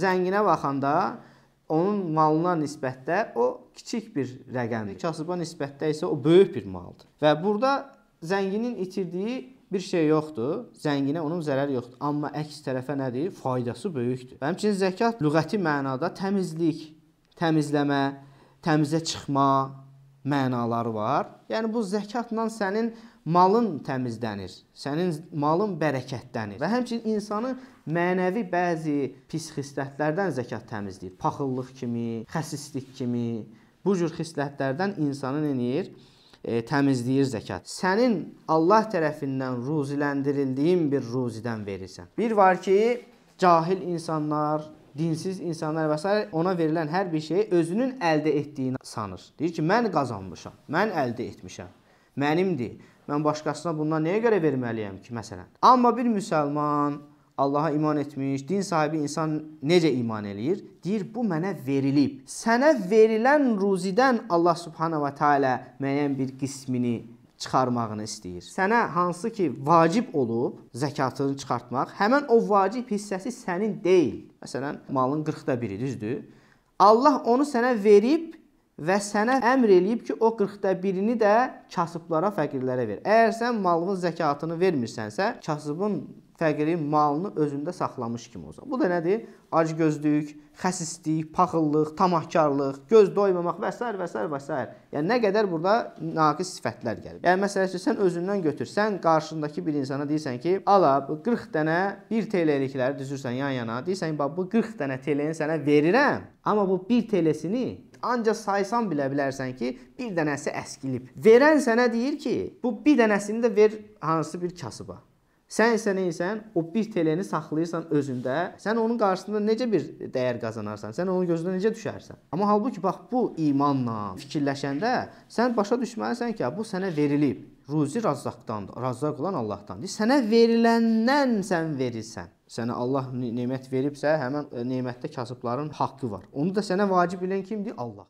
zənginə baxanda onun malına nisbətdə o kiçik bir rəqəmdir. Kasıba nisbətdə isə o böyük bir maldır. Və burada zənginin itirdiyi bir şey yoxdur. Zənginə onun zərəri yoxdur. Amma əks tərəfə nədir? Faydası böyükdür. Və həmçinin zəkat lüğəti mənada təmizlik, təmizləmə, təmizə çıxma, mənaları var. Yəni bu zəkatla sənin malın təmizlənir, sənin malın bərəkətlənir və həmçinin insanı mənəvi bəzi pis xislətlərdən zəkat təmizləyir. Paxıllıq kimi, xəsislik kimi, bu cür xislətlərdən insanı nəyir? E, təmizləyir zəkat. Sənin Allah tərəfindən ruziləndirildiyin bir ruzidən verirsən. Bir var ki, cahil insanlar, dinsiz insanlar və s. ona verilən hər bir şeyi özünün əldə etdiyini sanır. Deyir ki, mən qazanmışam, mən əldə etmişəm, mənimdir. Mən başqasına bundan nəyə görə verməliyəm ki, məsələn. Amma bir müsəlman Allaha iman etmiş, din sahibi insan necə iman eləyir? Deyir, bu mənə verilib. Sənə verilən ruzidən Allah subhanahu və teala müəyyən bir qismini çıxarmağını istəyir. Sənə hansı ki vacib olub zəkatını çıxartmaq, həmin o vacib hissəsi sənin deyil. Məsələn, malın 40da biri, düzdür? Allah onu sənə verib və sənə əmr eləyib ki, o 40da birini də kasıblara, fəqirlərə ver. Əgər sən malının zəkatını vermirsənsə, kasıbın fəqirin malını özündə saxlamış kimi olsa. Bu da nədir? Acgözlük, xəsislik, paxıllıq, tamahkarlıq, göz doymamaq və s. və s. və s. Yəni nə qədər burada naqis sifətlər gəlir. Yəni məsələn sən özündən götürsən, qarşındakı bir insana deyirsən ki, "Ala, bu 40 dənə 1 TL-likləri düzürsən yan-yana." Deyirsən, "Bax bu 40 dənə TL-ni sənə verirəm, amma bu 1 TL-sini ancaq saysan bilə bilərsən ki, bir dənəsi əskilib. Verən sənə deyir ki, bu bir dənəsini də ver hansı bir kasıba. Sən isə neysən? O 1 TL-ni saxlayırsan özündə. Sən onun qarşısında necə bir dəyər qazanarsan? Sən onun gözünə necə düşərsən? Amma halbuki bax bu imanla fikirləşəndə sən başa düşməlisən ki, bu sənə verilib. Ruzi razaqdandır. Razaq olan Allahdandır. Sənə veriləndən sən verirsən. Sənə Allah nemət veribsə, həmin e, nemətdə kasıbların haqqı var. Onu da sənə vacib bilən kimdir? Allah.